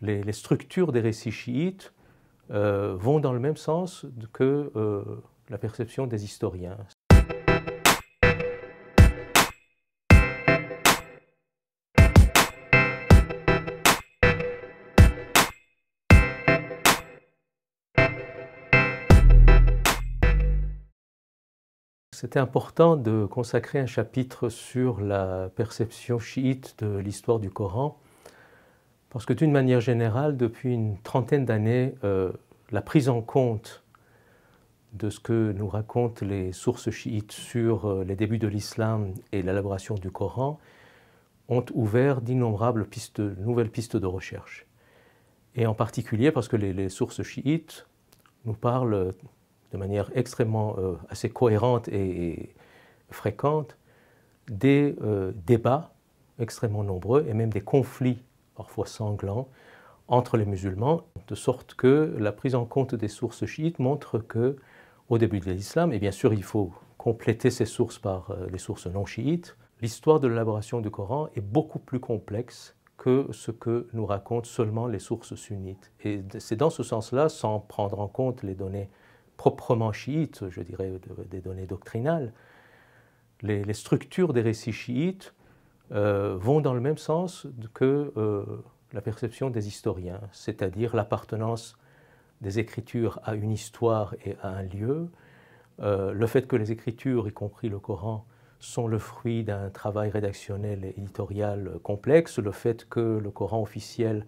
les, structures des récits chiites euh, vont dans le même sens que euh, la perception des historiens. C'était important de consacrer un chapitre sur la perception chiite de l'histoire du Coran parce que d'une manière générale, depuis une trentaine d'années, euh, la prise en compte de ce que nous racontent les sources chiites sur euh, les débuts de l'islam et l'élaboration du Coran ont ouvert d'innombrables pistes, nouvelles pistes de recherche. Et en particulier parce que les, sources chiites nous parlent de manière extrêmement euh, assez cohérente et fréquente des débats extrêmement nombreux et même des conflits parfois sanglant, entre les musulmans, de sorte que la prise en compte des sources chiites montre que, au début de l'islam, et bien sûr il faut compléter ces sources par euh, les sources non chiites, l'histoire de l'élaboration du Coran est beaucoup plus complexe que ce que nous racontent seulement les sources sunnites. Et c'est dans ce sens-là, sans prendre en compte les données proprement chiites, je dirais des données doctrinales, les structures des récits chiites euh, vont dans le même sens que euh, la perception des historiens, c'est-à-dire l'appartenance des écritures à une histoire et à un lieu, euh, le fait que les écritures, y compris le Coran, sont le fruit d'un travail rédactionnel et éditorial complexe, le fait que le Coran officiel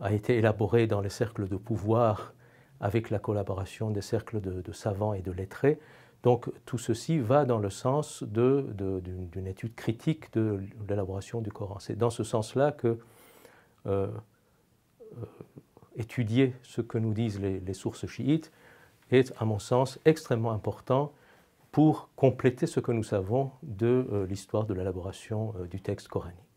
a été élaboré dans les cercles de pouvoir avec la collaboration des cercles de savants et de lettrés, donc tout ceci va dans le sens d'une étude critique de l'élaboration du Coran. C'est dans ce sens-là que euh, euh, étudier ce que nous disent les, sources chiites est, à mon sens, extrêmement important pour compléter ce que nous savons de euh, l'histoire de l'élaboration du texte coranique.